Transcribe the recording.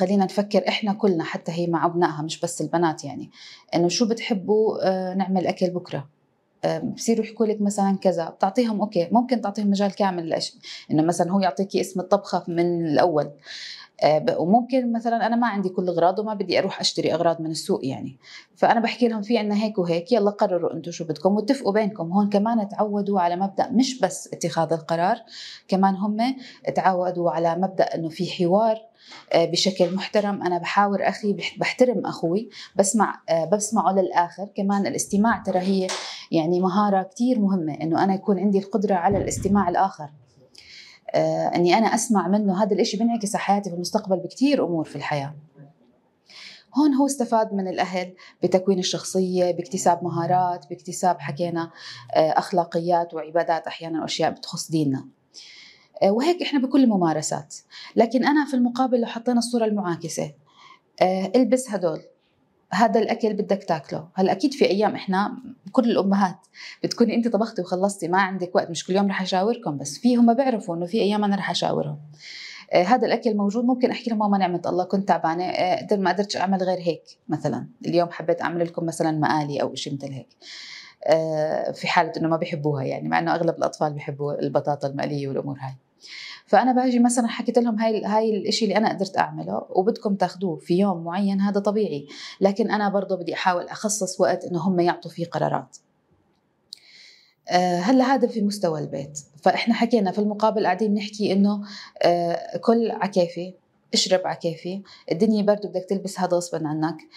خلينا نفكر احنا كلنا حتى هي مع ابنائها مش بس البنات يعني انه شو بتحبوا آه، نعمل اكل بكره آه، بصيروا يحكوا لك مثلا كذا بتعطيهم اوكي ممكن تعطيهم مجال كامل لأش... انه مثلا هو يعطيكي اسم الطبخه من الاول آه، وممكن مثلا انا ما عندي كل اغراض وما بدي اروح اشتري اغراض من السوق يعني فانا بحكي لهم في عندنا هيك وهيك يلا قرروا انتم شو بدكم واتفقوا بينكم هون كمان تعودوا على مبدا مش بس اتخاذ القرار كمان هم تعودوا على مبدا انه في حوار آه، بشكل محترم انا بحاور اخي بحترم اخوي بسمع آه، بسمعه للاخر كمان الاستماع ترى هي يعني مهاره كثير مهمه انه انا يكون عندي القدره على الاستماع الاخر آه، اني انا اسمع منه هذا الشيء بينعكس على حياتي في المستقبل بكثير امور في الحياه هون هو استفاد من الأهل بتكوين الشخصية باكتساب مهارات باكتساب حكينا آه، أخلاقيات وعبادات أحيانا وأشياء بتخص ديننا آه، وهيك إحنا بكل الممارسات لكن أنا في المقابل لو حطينا الصورة المعاكسة ألبس هدول هذا الاكل بدك تاكله هلا اكيد في ايام احنا كل الامهات بتكوني انت طبختي وخلصتي ما عندك وقت مش كل يوم رح اشاوركم بس في هم بيعرفوا انه في ايام انا رح اشاورهم آه هذا الاكل موجود ممكن احكي لهم ماما نعمه الله كنت تعبانه آه ما قدرتش اعمل غير هيك مثلا اليوم حبيت اعمل لكم مثلا مقالي او شيء مثل هيك آه في حاله انه ما بيحبوها يعني مع انه اغلب الاطفال بيحبوا البطاطا المقليه والامور هاي فانا باجي مثلا حكيت لهم هاي هاي الشيء اللي انا قدرت اعمله وبدكم تاخذوه في يوم معين هذا طبيعي لكن انا برضه بدي احاول اخصص وقت انه هم يعطوا فيه قرارات آه، هلا هذا في مستوى البيت فاحنا حكينا في المقابل قاعدين نحكي انه آه، كل عكيفي اشرب عكيفي الدنيا برد بدك تلبس هذا غصبا عنك